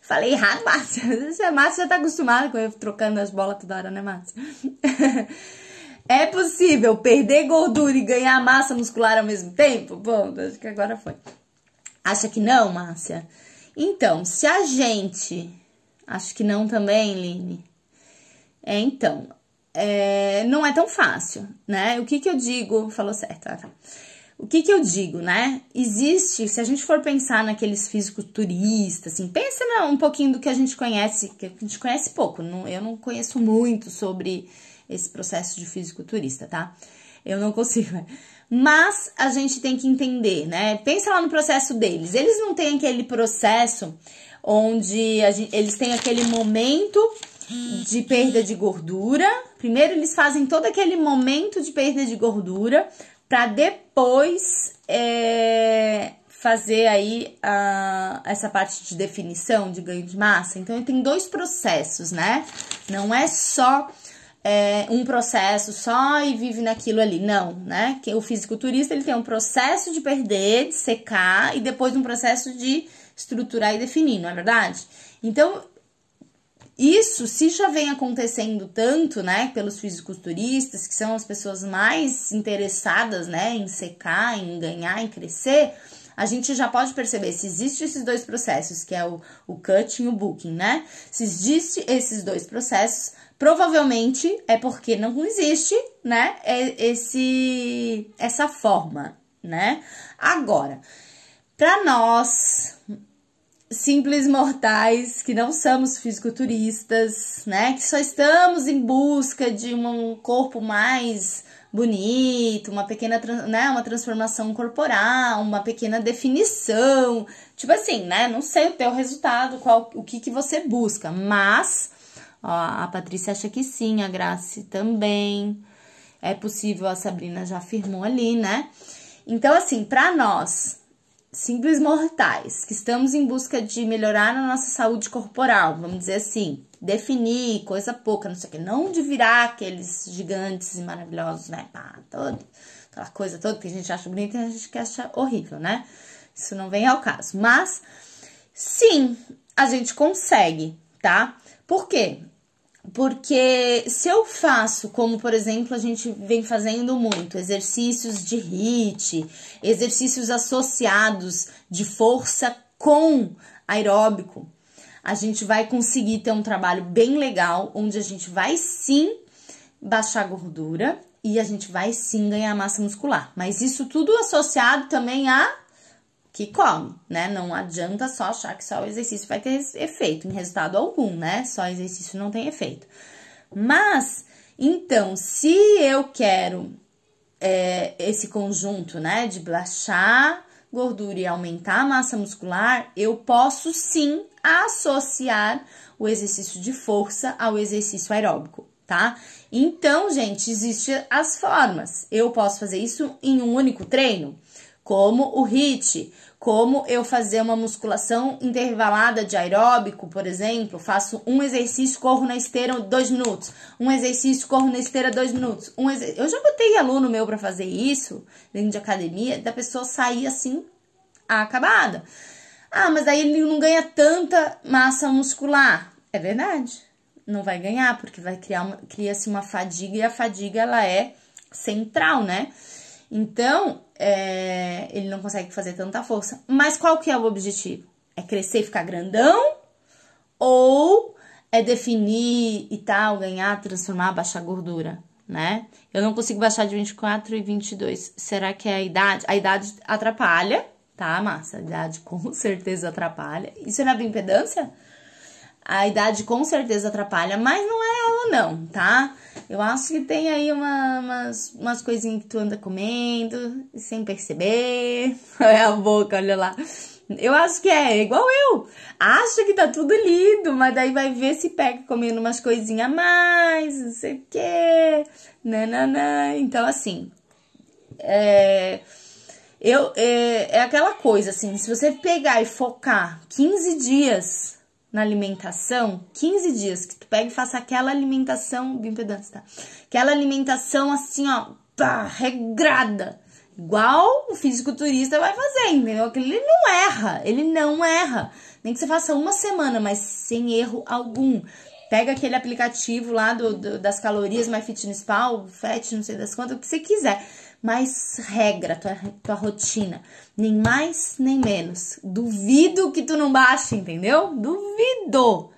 Falei errado, Márcia. A Márcia já tá acostumada com eu trocando as bolas toda hora, né, Márcia? é possível perder gordura e ganhar massa muscular ao mesmo tempo? Bom, acho que agora foi. Acha que não, Márcia? Então, se a gente. Acho que não também, Line. É, então. É, não é tão fácil, né? O que, que eu digo? Falou certo, ah, tá. O que, que eu digo, né? Existe, se a gente for pensar naqueles fisiculturistas, assim, pensa um pouquinho do que a gente conhece, que a gente conhece pouco, não, eu não conheço muito sobre esse processo de fisiculturista, tá? Eu não consigo, mas a gente tem que entender, né? Pensa lá no processo deles. Eles não têm aquele processo onde gente, eles têm aquele momento de perda de gordura. Primeiro eles fazem todo aquele momento de perda de gordura para depois é, fazer aí a, essa parte de definição de ganho de massa. Então tem dois processos, né? Não é só é, um processo só e vive naquilo ali. Não, né? que O fisiculturista ele tem um processo de perder, de secar e depois um processo de estruturar e definir, não é verdade? Então, isso se já vem acontecendo tanto, né, pelos fisiculturistas, que são as pessoas mais interessadas, né, em secar, em ganhar, em crescer, a gente já pode perceber se existe esses dois processos, que é o, o cutting e o booking, né? Se existem esses dois processos, provavelmente é porque não existe, né, é, esse, essa forma, né? Agora, para nós, simples mortais que não somos fisiculturistas, né? Que só estamos em busca de um corpo mais bonito, uma pequena, né, uma transformação corporal, uma pequena definição. Tipo assim, né? Não sei o teu resultado, qual o que que você busca, mas ó, a Patrícia acha que sim, a Grace também. É possível, a Sabrina já afirmou ali, né? Então assim, para nós, simples mortais, que estamos em busca de melhorar a nossa saúde corporal, vamos dizer assim, definir, coisa pouca, não sei o que. Não de virar aqueles gigantes e maravilhosos, né? Pá, todo, aquela coisa toda que a gente acha bonita e a gente acha horrível, né? Isso não vem ao caso. Mas, sim, a gente consegue, tá? Por quê? Porque se eu faço, como por exemplo, a gente vem fazendo muito, exercícios de HIIT, exercícios associados de força com aeróbico, a gente vai conseguir ter um trabalho bem legal, onde a gente vai sim baixar gordura e a gente vai sim ganhar massa muscular. Mas isso tudo associado também a que come, né? Não adianta só achar que só o exercício vai ter efeito, em resultado algum, né? Só exercício não tem efeito. Mas, então, se eu quero é, esse conjunto, né, de baixar gordura e aumentar a massa muscular, eu posso sim associar o exercício de força ao exercício aeróbico, tá? Então, gente, existem as formas. Eu posso fazer isso em um único treino, como o HIIT, como eu fazer uma musculação intervalada de aeróbico, por exemplo, faço um exercício, corro na esteira dois minutos, um exercício, corro na esteira dois minutos, um eu já botei aluno meu para fazer isso dentro de academia, da pessoa sair assim acabada. Ah, mas aí ele não ganha tanta massa muscular, é verdade? Não vai ganhar porque vai criar uma... cria-se uma fadiga e a fadiga ela é central, né? Então, é, ele não consegue fazer tanta força. Mas qual que é o objetivo? É crescer e ficar grandão? Ou é definir e tal, ganhar, transformar, baixar gordura, né? Eu não consigo baixar de 24 e 22. Será que é a idade? A idade atrapalha, tá, massa? A idade com certeza atrapalha. Isso é na bioimpedância? impedância? A idade com certeza atrapalha, mas não é ela não, tá? Eu acho que tem aí uma, umas, umas coisinhas que tu anda comendo sem perceber. Olha a boca, olha lá. Eu acho que é igual eu. Acha que tá tudo lindo, mas daí vai ver se pega comendo umas coisinhas a mais, não sei o quê. Nananã. Então, assim. É, eu, é, é aquela coisa, assim. Se você pegar e focar 15 dias na alimentação, 15 dias que tu pega e faça aquela alimentação, pedante tá? Aquela alimentação assim, ó, pá, regrada. Igual o fisiculturista vai fazer, entendeu? Ele não erra, ele não erra. Nem que você faça uma semana, mas sem erro algum. Pega aquele aplicativo lá do, do das calorias, My Fitness Pal, Fat, não sei das quantas, o que você quiser mais regra, tua, tua rotina. Nem mais, nem menos. Duvido que tu não baixe, entendeu? Duvido.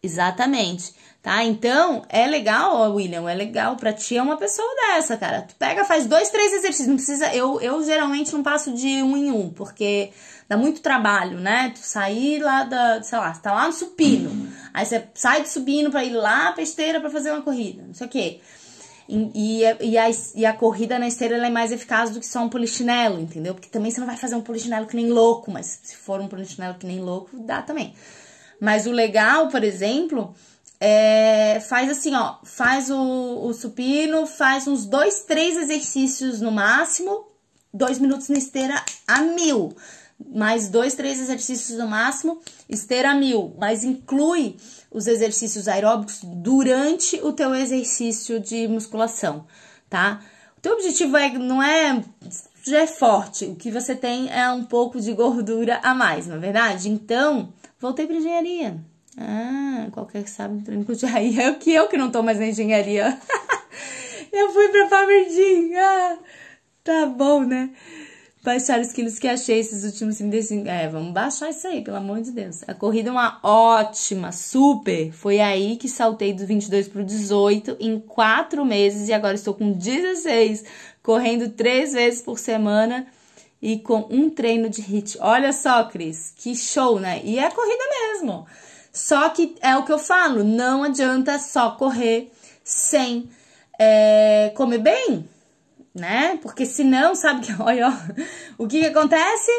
Exatamente, tá? Então, é legal, ó, William, é legal pra ti é uma pessoa dessa, cara. Tu pega, faz dois, três exercícios, não precisa... Eu, eu geralmente não passo de um em um, porque dá muito trabalho, né? Tu sair lá da, sei lá, tá lá no supino, aí você sai do supino pra ir lá pra esteira pra fazer uma corrida, não sei o quê. E, e, é, a, e, a, corrida na esteira é mais eficaz do que só um polichinelo, entendeu? Porque também você não vai fazer um polichinelo que nem louco, mas se for um polichinelo que nem louco, dá também. Mas o legal, por exemplo, é, faz assim, ó, faz o, o supino, faz uns dois, três exercícios no máximo, dois minutos na esteira a mil mais dois, três exercícios no máximo, esteira mil, mas inclui os exercícios aeróbicos durante o teu exercício de musculação, tá? O teu objetivo é, não é já é forte, o que você tem é um pouco de gordura a mais, na é verdade? Então, voltei para engenharia. Ah, qualquer que sabe, entrando aí é o que eu que não tô mais na engenharia. eu fui para Faberdim. Ah, tá bom, né? baixar os quilos que achei esses últimos 35. É, vamos baixar isso aí, pelo amor de Deus. A corrida é uma ótima, super. Foi aí que saltei do 22 para o 18 em quatro meses e agora estou com 16, correndo três vezes por semana e com um treino de hit. Olha só, Cris, que show, né? E é corrida mesmo. Só que é o que eu falo, não adianta só correr sem é, comer bem né? Porque senão, sabe que, olha, o que, que acontece?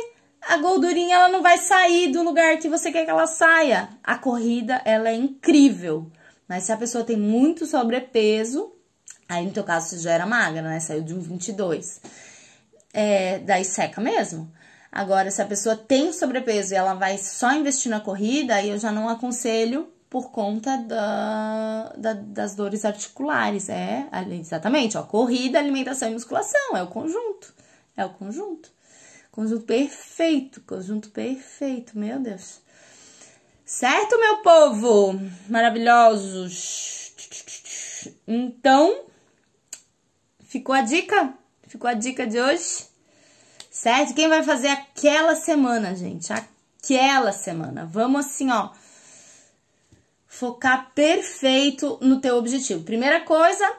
A gordurinha ela não vai sair do lugar que você quer que ela saia. A corrida ela é incrível, mas se a pessoa tem muito sobrepeso, aí no teu caso você já era magra, né? Saiu de um 22. É, daí seca mesmo. Agora, se a pessoa tem sobrepeso e ela vai só investir na corrida, aí eu já não aconselho por conta da, da, das dores articulares. É, exatamente, ó, corrida, alimentação e musculação, é o conjunto. É o conjunto. Conjunto perfeito, conjunto perfeito, meu Deus. Certo, meu povo? Maravilhosos. Então, ficou a dica? Ficou a dica de hoje? Certo? Quem vai fazer aquela semana, gente? Aquela semana. Vamos assim, ó focar perfeito no teu objetivo. Primeira coisa,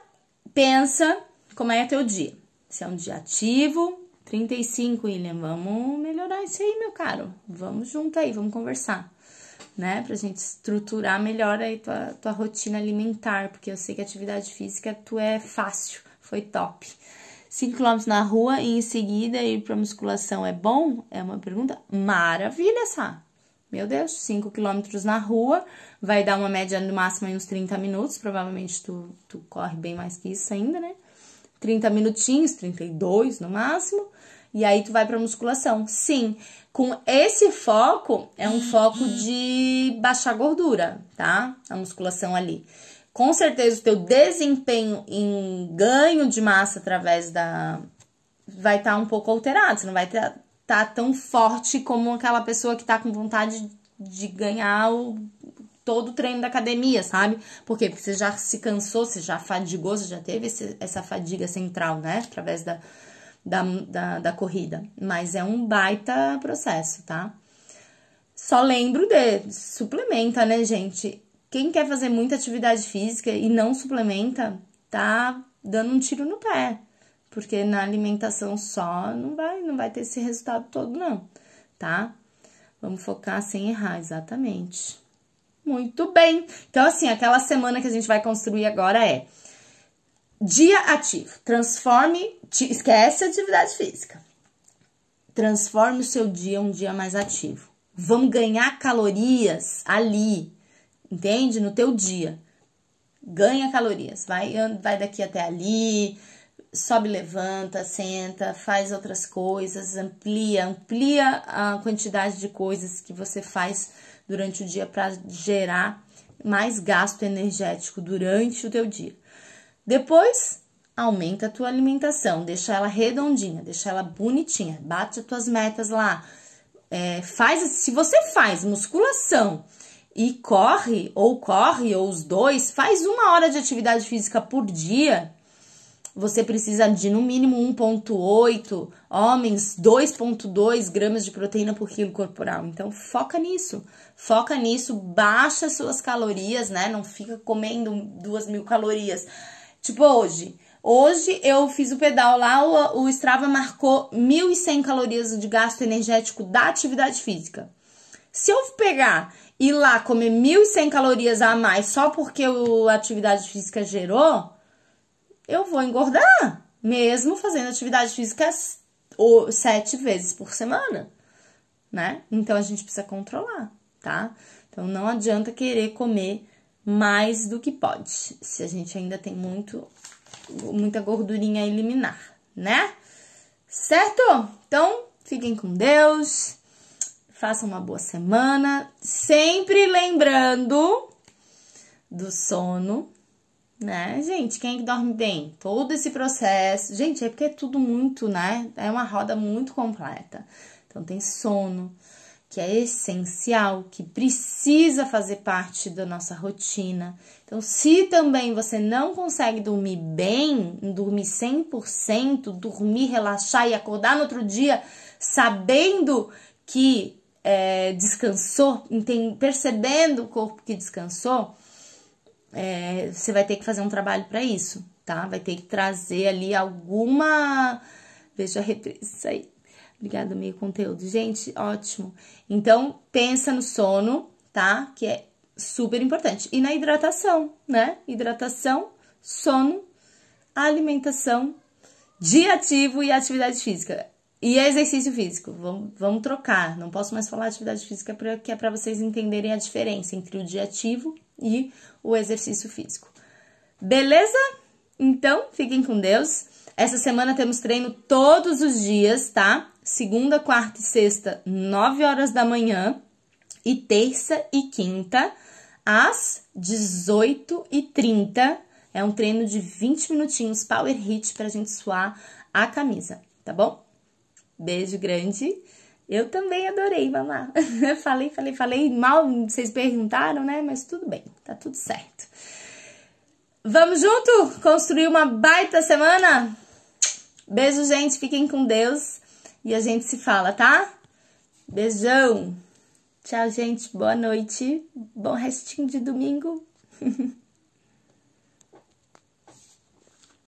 pensa como é teu dia. Se é um dia ativo, 35, William, vamos melhorar isso aí, meu caro. Vamos junto aí, vamos conversar, né? Pra gente estruturar melhor aí tua, tua rotina alimentar, porque eu sei que atividade física tu é fácil, foi top. 5 km na rua e em seguida ir pra musculação é bom? É uma pergunta maravilha essa. Meu Deus, 5 quilômetros na rua, vai dar uma média no máximo em uns 30 minutos, provavelmente tu, tu corre bem mais que isso ainda, né? 30 minutinhos, 32 no máximo, e aí tu vai pra musculação. Sim, com esse foco, é um foco uhum. de baixar gordura, tá? A musculação ali. Com certeza o teu desempenho em ganho de massa através da... vai estar tá um pouco alterado, você não vai ter tá tão forte como aquela pessoa que tá com vontade de ganhar o, todo o treino da academia, sabe? Por quê? Porque você já se cansou, você já fadigou, você já teve esse, essa fadiga central, né? Através da, da, da, da corrida. Mas é um baita processo, tá? Só lembro de suplementa, né, gente? Quem quer fazer muita atividade física e não suplementa, tá dando um tiro no pé porque na alimentação só não vai, não vai ter esse resultado todo não, tá? Vamos focar sem errar, exatamente. Muito bem. Então assim, aquela semana que a gente vai construir agora é dia ativo. Transforme, esquece a atividade física. Transforme o seu dia um dia mais ativo. Vamos ganhar calorias ali, entende? No teu dia. Ganha calorias. Vai, vai daqui até ali, sobe, levanta, senta, faz outras coisas, amplia, amplia a quantidade de coisas que você faz durante o dia para gerar mais gasto energético durante o teu dia. Depois, aumenta a tua alimentação, deixa ela redondinha, deixa ela bonitinha, bate as tuas metas lá. É, faz, se você faz musculação e corre, ou corre, ou os dois, faz uma hora de atividade física por dia, você precisa de no mínimo 1,8, homens 2,2 gramas de proteína por quilo corporal. Então, foca nisso, foca nisso, baixa suas calorias, né? Não fica comendo duas mil calorias. Tipo hoje, hoje eu fiz o pedal lá, o, o Strava marcou 1.100 calorias de gasto energético da atividade física. Se eu pegar e lá comer 1.100 calorias a mais só porque a atividade física gerou eu vou engordar, mesmo fazendo atividade física sete vezes por semana, né? Então a gente precisa controlar, tá? Então não adianta querer comer mais do que pode, se a gente ainda tem muito muita gordurinha a eliminar, né? Certo? Então, fiquem com Deus. Façam uma boa semana, sempre lembrando do sono, né, gente? Quem é que dorme bem? Todo esse processo. Gente, é porque é tudo muito, né? É uma roda muito completa. Então, tem sono, que é essencial, que precisa fazer parte da nossa rotina. Então, se também você não consegue dormir bem, dormir 100%, dormir, relaxar e acordar no outro dia sabendo que é, descansou, percebendo o corpo que descansou, é, você vai ter que fazer um trabalho para isso, tá? Vai ter que trazer ali alguma. Veja a reprise, isso aí. Obrigada, meio conteúdo. Gente, ótimo. Então, pensa no sono, tá? Que é super importante. E na hidratação, né? Hidratação, sono, alimentação, dia ativo e atividade física. E exercício físico, vamos, vamos trocar. Não posso mais falar atividade física, porque é para vocês entenderem a diferença entre o dia ativo e o exercício físico. Beleza? Então, fiquem com Deus. Essa semana temos treino todos os dias, tá? Segunda, quarta e sexta, 9 horas da manhã. E terça e quinta, às 18h30. É um treino de 20 minutinhos, power hit, pra gente suar a camisa, tá bom? Beijo grande. Eu também adorei, mamá. falei, falei, falei mal, vocês perguntaram, né? Mas tudo bem, tá tudo certo. Vamos junto construir uma baita semana? Beijo, gente. Fiquem com Deus e a gente se fala, tá? Beijão. Tchau, gente. Boa noite. Bom restinho de domingo.